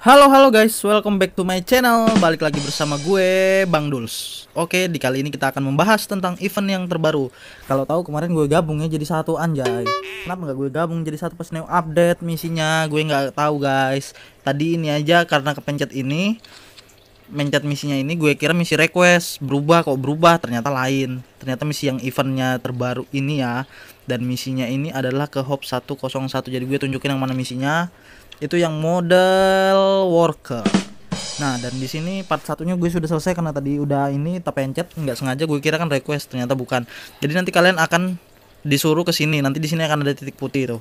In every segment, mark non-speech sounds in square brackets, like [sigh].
Halo halo guys, welcome back to my channel. Balik lagi bersama gue Bang Duls. Oke, di kali ini kita akan membahas tentang event yang terbaru. Kalau tahu kemarin gue gabungnya jadi satu anjay. Kenapa nggak gue gabung jadi satu pas new update misinya? Gue nggak tahu guys. Tadi ini aja karena kepencet ini mencet misinya ini gue kira misi request berubah kok berubah ternyata lain ternyata misi yang eventnya terbaru ini ya dan misinya ini adalah ke hop 101 jadi gue tunjukin yang mana misinya itu yang model worker Nah, dan di sini part satunya gue sudah selesai karena tadi udah ini terpencet nggak sengaja gue kira kan request ternyata bukan. Jadi nanti kalian akan disuruh ke sini. Nanti di sini akan ada titik putih tuh.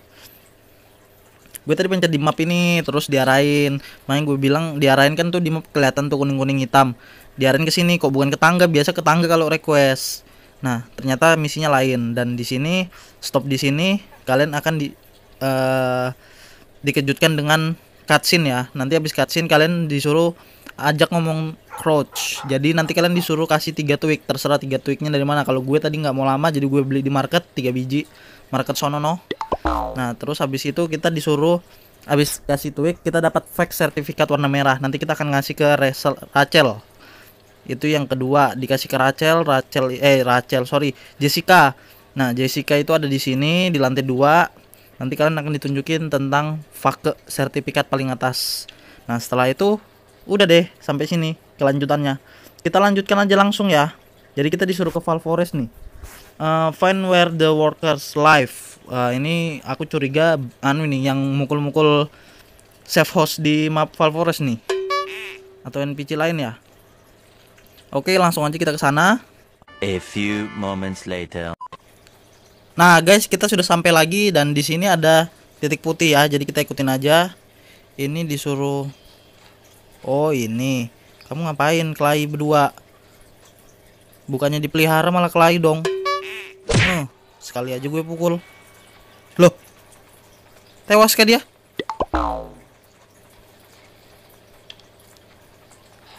Gue tadi pencet di map ini terus diarahin. Main gue bilang diarahin kan tuh di map kelihatan tuh kuning-kuning hitam. Diarahin ke sini kok bukan ke tangga, biasa ke tangga kalau request. Nah, ternyata misinya lain dan di sini stop di sini kalian akan di uh, dikejutkan dengan cutscene ya. Nanti habis cutscene kalian disuruh ajak ngomong crouch. Jadi nanti kalian disuruh kasih tiga tweak, terserah tiga tweaknya dari mana. Kalau gue tadi nggak mau lama jadi gue beli di market tiga biji, market Sonono. Nah, terus habis itu kita disuruh habis kasih tweak kita dapat fake sertifikat warna merah. Nanti kita akan ngasih ke Rachel. Rachel. Itu yang kedua, dikasih ke Rachel, Rachel eh Rachel, sorry, Jessica. Nah, Jessica itu ada di sini di lantai dua nanti kalian akan ditunjukin tentang fake sertifikat paling atas nah setelah itu udah deh sampai sini kelanjutannya kita lanjutkan aja langsung ya jadi kita disuruh ke Val Forest nih uh, find where the workers live uh, ini aku curiga anu nih yang mukul-mukul safe host di map Forest nih atau NPC lain ya oke langsung aja kita ke sana a few moments later Nah, guys, kita sudah sampai lagi dan di sini ada titik putih ya. Jadi kita ikutin aja. Ini disuruh Oh, ini. Kamu ngapain kelahi berdua? Bukannya dipelihara malah kelahi dong. Hmm, sekali aja gue pukul. Loh. Tewas kah dia?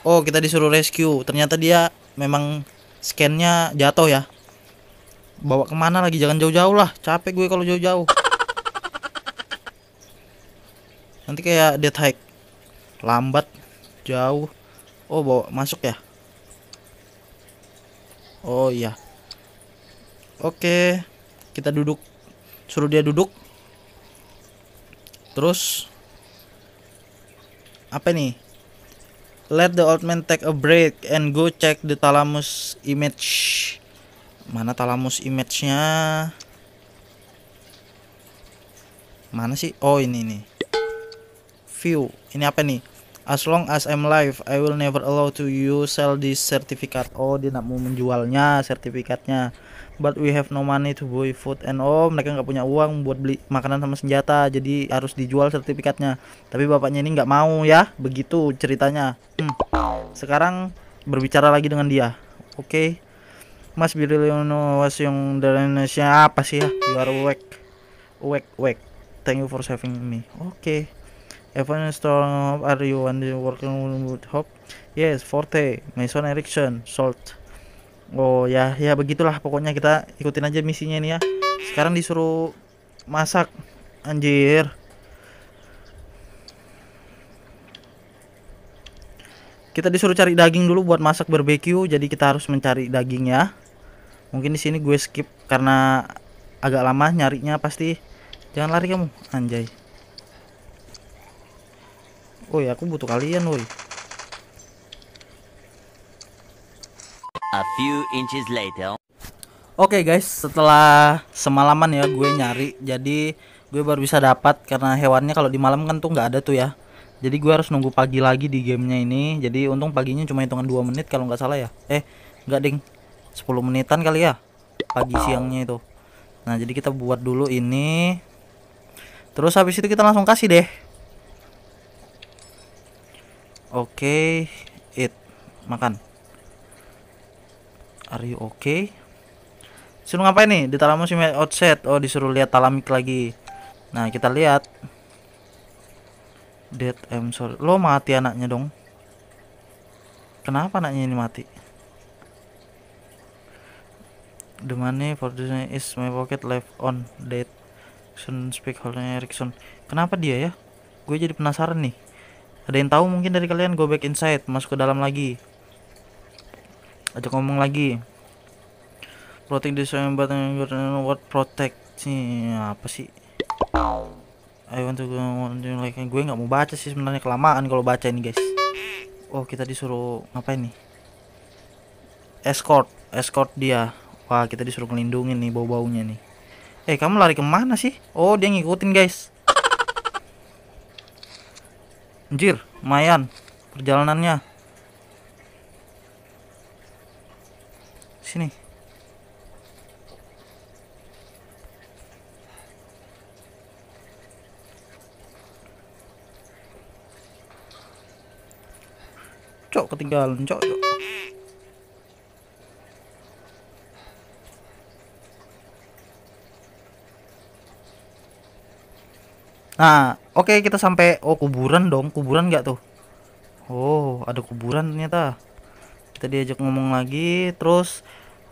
Oh, kita disuruh rescue. Ternyata dia memang scannya jatuh ya bawa kemana lagi jangan jauh-jauh lah capek gue kalau jauh-jauh nanti kayak dead hike lambat jauh oh bawa masuk ya oh iya oke kita duduk suruh dia duduk terus apa nih let the old man take a break and go check the thalamus image Mana talamus image-nya? Mana sih? Oh, ini nih. View. Ini apa nih? As long as I'm live, I will never allow to you sell this certificate. Oh, dia nak mau menjualnya sertifikatnya. But we have no money to buy food and oh, mereka nggak punya uang buat beli makanan sama senjata, jadi harus dijual sertifikatnya. Tapi bapaknya ini nggak mau ya, begitu ceritanya. Hmm. Sekarang berbicara lagi dengan dia. Oke. Okay. Mas Biriliono was yung dari siapa apa sih ya you are wack. Wack, wack. thank you for saving me oke okay. Evan Storm are you and working with Hope yes Forte Mason Erickson Salt oh ya ya begitulah pokoknya kita ikutin aja misinya ini ya sekarang disuruh masak anjir Kita disuruh cari daging dulu buat masak barbeque, jadi kita harus mencari dagingnya. Mungkin di sini gue skip karena agak lama nyarinya pasti. Jangan lari kamu, anjay. Oh ya, aku butuh kalian, woi. A few inches later. Oke okay guys, setelah semalaman ya gue nyari, jadi gue baru bisa dapat karena hewannya kalau di malam kan tuh nggak ada tuh ya jadi gue harus nunggu pagi lagi di gamenya ini jadi untung paginya cuma hitungan 2 menit kalau nggak salah ya eh nggak ding 10 menitan kali ya pagi siangnya itu nah jadi kita buat dulu ini terus habis itu kita langsung kasih deh oke okay. it makan are you okay suruh ngapain nih di sih? outset oh disuruh lihat talamik lagi nah kita lihat dead I'm sorry lo mati anaknya dong kenapa anaknya ini mati the money for this is my pocket left on dead Erickson speak halnya Erickson kenapa dia ya gue jadi penasaran nih ada yang tahu mungkin dari kalian go back inside masuk ke dalam lagi Aja ngomong lagi protect this button what protect sih apa sih I want to go on like gue nggak mau baca sih sebenarnya kelamaan kalau baca ini guys oh kita disuruh ngapain nih escort escort dia wah kita disuruh melindungi nih bau-baunya nih eh kamu lari kemana sih oh dia ngikutin guys anjir lumayan perjalanannya sini cok ketinggalan cok, cok. Nah, oke okay, kita sampai oh kuburan dong, kuburan nggak tuh? Oh, ada kuburan ternyata. Kita diajak ngomong lagi, terus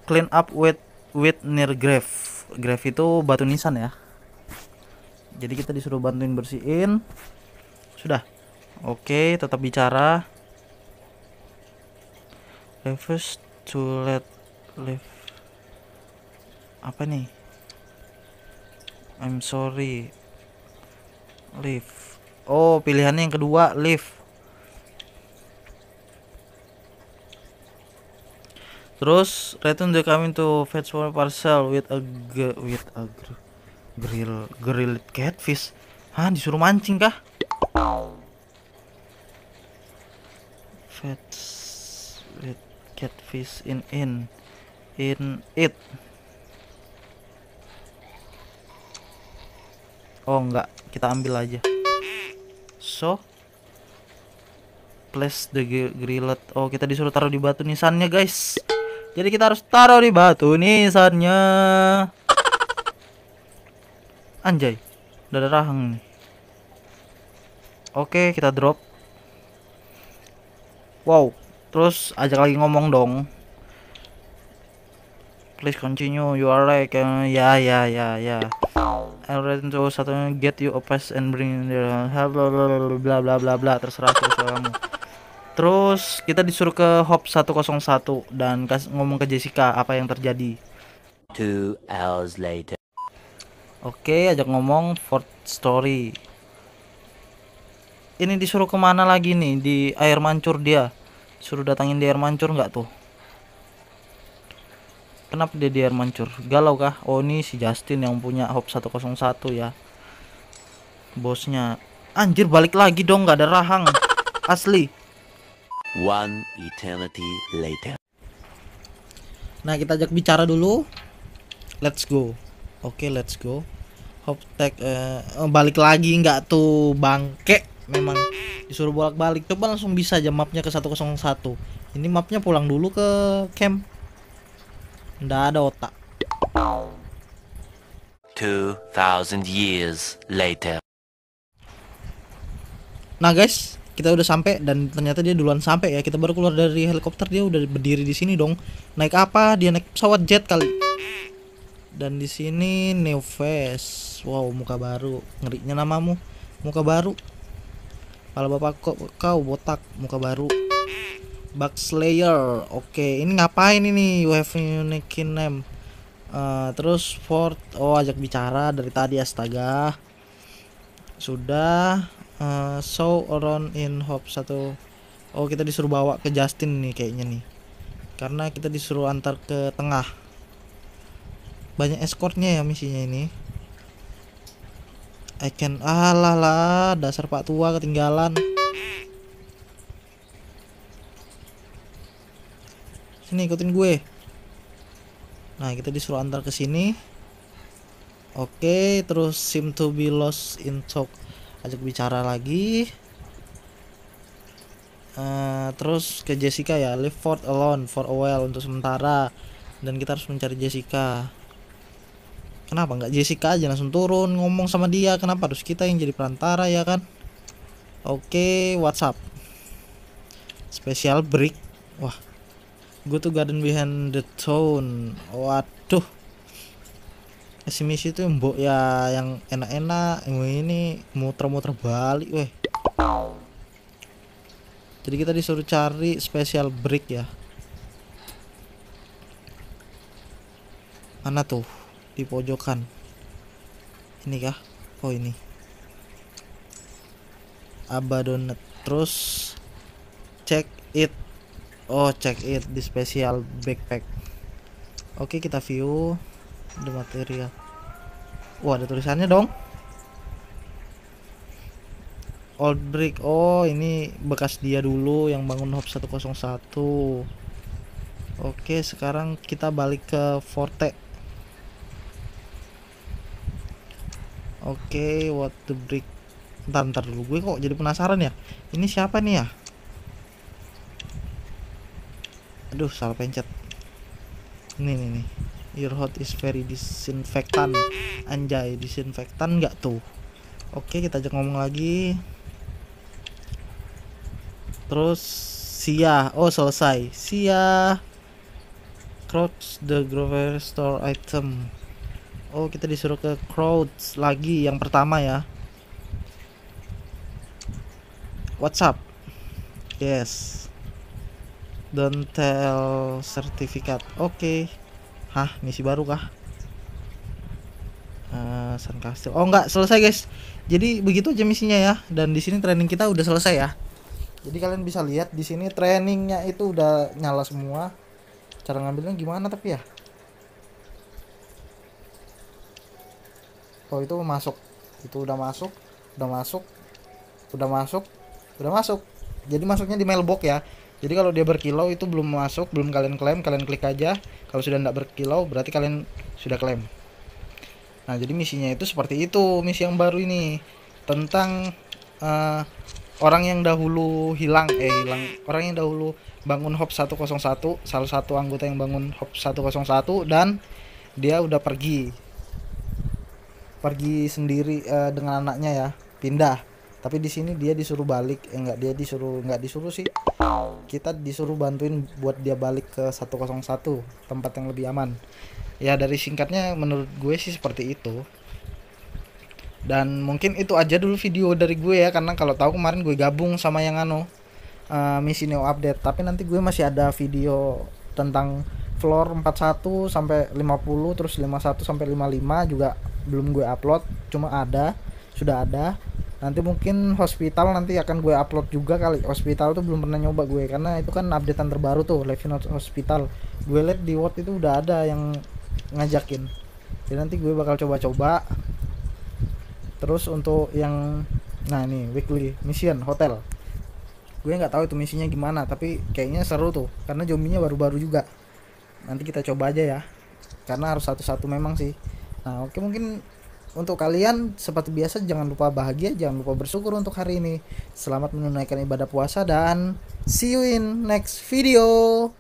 clean up with with near grave. Grave itu batu nisan ya. Jadi kita disuruh bantuin bersihin. Sudah. Oke, okay, tetap bicara refuse to let live apa nih I'm sorry live oh pilihannya yang kedua live Terus return the coming to fetch for parcel with a with a grill grill catfish. Hah, disuruh mancing kah? Fetch Catfish in in in it oh enggak kita ambil aja so place the grillet oh kita disuruh taruh di batu nisannya guys jadi kita harus taruh di batu nisannya anjay udah ada rahang nih oke kita drop wow terus ajak lagi ngomong dong please continue you are like uh, ya ya ya ya I'll return to satu get you a pass and bring the bla bla bla bla terserah kamu terus kita disuruh ke hop 101 dan ngomong ke Jessica apa yang terjadi two hours later oke okay, ajak ngomong Fort story ini disuruh kemana lagi nih di air mancur dia suruh datangin dier mancur nggak tuh kenapa dia DR mancur galau kah oh ini si Justin yang punya hop 101 ya bosnya anjir balik lagi dong nggak ada rahang [laughs] asli one eternity later nah kita ajak bicara dulu let's go oke okay, let's go hop tag uh, eh, balik lagi nggak tuh bangke memang disuruh bolak-balik coba langsung bisa aja mapnya ke 101 ini mapnya pulang dulu ke camp ndak ada otak 2000 years later nah guys kita udah sampai dan ternyata dia duluan sampai ya kita baru keluar dari helikopter dia udah berdiri di sini dong naik apa dia naik pesawat jet kali dan di sini new face wow muka baru ngerinya namamu muka baru kalau bapak kok kau botak muka baru. Bug Slayer. Oke, okay. ini ngapain ini? You have unique name. Uh, terus fort, oh ajak bicara dari tadi astaga. Sudah uh, eh, so around in hope satu. Oh, kita disuruh bawa ke Justin nih kayaknya nih. Karena kita disuruh antar ke tengah. Banyak escortnya ya misinya ini. I can alah ah, lah dasar pak tua ketinggalan sini ikutin gue nah kita disuruh antar ke sini oke terus sim to be lost in talk ajak bicara lagi uh, terus ke Jessica ya live for alone for a while untuk sementara dan kita harus mencari Jessica Kenapa nggak Jessica aja langsung turun ngomong sama dia? Kenapa harus kita yang jadi perantara ya kan? Oke, WhatsApp. Special break. Wah. Gue tuh garden behind the tone. Waduh. SMS itu mbok ya yang enak-enak ini muter-muter balik weh. Jadi kita disuruh cari special break ya. Mana tuh? di pojokan ini kah oh ini abadonet terus check it oh check it di spesial backpack oke kita view the material wah ada tulisannya dong old brick oh ini bekas dia dulu yang bangun hop 101 oke sekarang kita balik ke forte Oke, okay, what the break. Ntar, ntar dulu gue kok jadi penasaran ya. Ini siapa nih ya? Aduh, salah pencet. Ini, nih, nih. Your hot is very disinfectant. Anjay, disinfectant nggak tuh? Oke, kita ajak ngomong lagi. Terus Sia, oh selesai. Sia. Crouch the grocery store item. Oh kita disuruh ke crowds lagi yang pertama ya WhatsApp Yes Don't tell sertifikat Oke okay. Hah misi baru kah? Uh, Castle Oh enggak selesai guys Jadi begitu aja misinya ya Dan di sini training kita udah selesai ya Jadi kalian bisa lihat di sini trainingnya itu udah nyala semua Cara ngambilnya gimana tapi ya oh itu masuk itu udah masuk udah masuk udah masuk udah masuk jadi masuknya di mailbox ya jadi kalau dia berkilau itu belum masuk belum kalian klaim kalian klik aja kalau sudah tidak berkilau berarti kalian sudah klaim nah jadi misinya itu seperti itu misi yang baru ini tentang uh, orang yang dahulu hilang eh hilang orang yang dahulu bangun hop 101 salah satu anggota yang bangun hop 101 dan dia udah pergi pergi sendiri uh, dengan anaknya ya pindah tapi di sini dia disuruh balik eh, enggak dia disuruh enggak disuruh sih kita disuruh bantuin buat dia balik ke 101 tempat yang lebih aman ya dari singkatnya menurut gue sih seperti itu dan mungkin itu aja dulu video dari gue ya karena kalau tahu kemarin gue gabung sama yang anu uh, misi neo update tapi nanti gue masih ada video tentang floor 41 sampai 50 terus 51 sampai 55 juga belum gue upload cuma ada sudah ada nanti mungkin hospital nanti akan gue upload juga kali hospital tuh belum pernah nyoba gue karena itu kan updatean terbaru tuh level Hospital gue liat di Word itu udah ada yang ngajakin jadi nanti gue bakal coba-coba terus untuk yang nah ini weekly mission hotel gue nggak tahu itu misinya gimana tapi kayaknya seru tuh karena zombinya baru-baru juga nanti kita coba aja ya karena harus satu-satu memang sih Nah, oke mungkin untuk kalian seperti biasa jangan lupa bahagia, jangan lupa bersyukur untuk hari ini. Selamat menunaikan ibadah puasa dan see you in next video.